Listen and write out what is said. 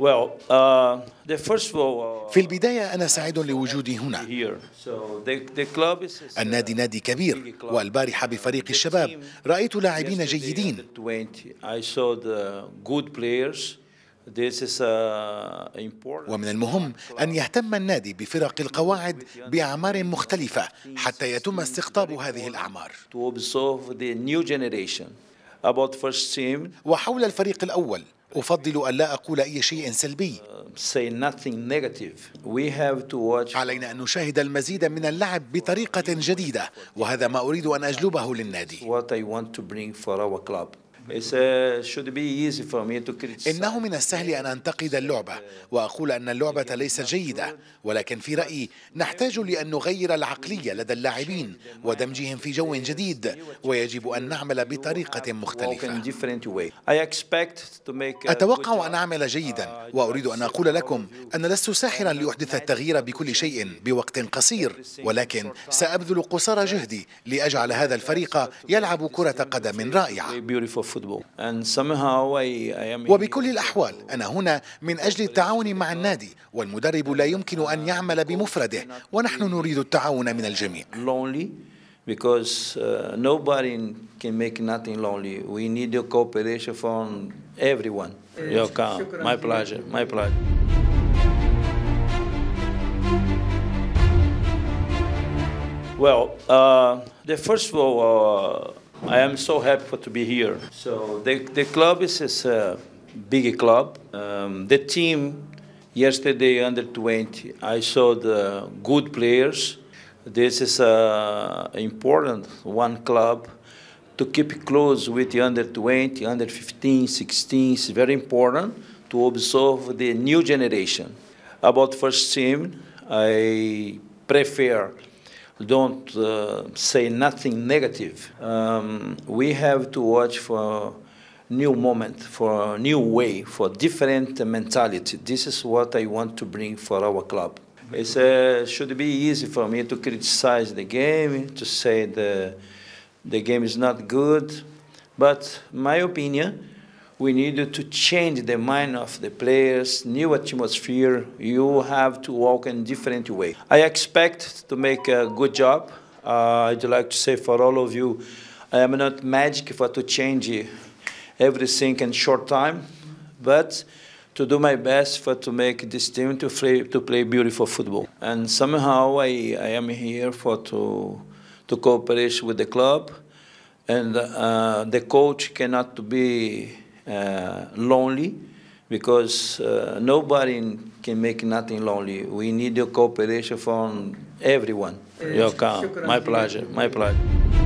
Uh, uh, في البداية أنا سعيد لوجودي هنا النادي uh, نادي كبير والبارحة بفريق الشباب رأيت لاعبين جيدين ومن المهم أن يهتم النادي بفرق القواعد بأعمار مختلفة حتى يتم استقطاب هذه الأعمار وحول الفريق الأول أفضل أن لا أقول أي شيء سلبي um, علينا أن نشاهد المزيد من اللعب بطريقة جديدة وهذا ما أريد أن أجلبه للنادي Uh, إنه من السهل أن أنتقد اللعبة وأقول أن اللعبة ليست جيدة ولكن في رأيي نحتاج لأن نغير العقلية لدى اللاعبين ودمجهم في جو جديد ويجب أن نعمل بطريقة مختلفة أتوقع أن أعمل جيدا uh, وأريد أن أقول لكم أن لست ساحرا لأحدث التغيير بكل شيء بوقت قصير ولكن سأبذل قصارى جهدي لأجعل هذا الفريق يلعب كرة قدم رائعة وبكل الأحوال أنا هنا من أجل التعاون مع النادي والمدرب لا يمكن أن يعمل بمفرده ونحن نريد التعاون من الجميع because nobody can make nothing lonely. We need the cooperation from everyone. my pleasure, Well, uh, the first of all, uh, I am so happy to be here. So the, the club is, is a big club. Um, the team, yesterday under 20, I saw the good players. This is a important one club to keep close with the under 20, under 15, 16. It's very important to observe the new generation. About first team, I prefer don't uh, say nothing negative. Um, we have to watch for new moment, for new way, for different mentality. This is what I want to bring for our club. It uh, should be easy for me to criticize the game, to say the, the game is not good, but my opinion, we needed to change the mind of the players, new atmosphere. You have to walk in different way. I expect to make a good job. Uh, I'd like to say for all of you, I am not magic for to change everything in short time, but to do my best for to make this team to play, to play beautiful football. And somehow I, I am here for to, to cooperate with the club, and uh, the coach cannot be uh, lonely because uh, nobody can make nothing lonely. We need the cooperation from everyone. Your My pleasure. My pleasure.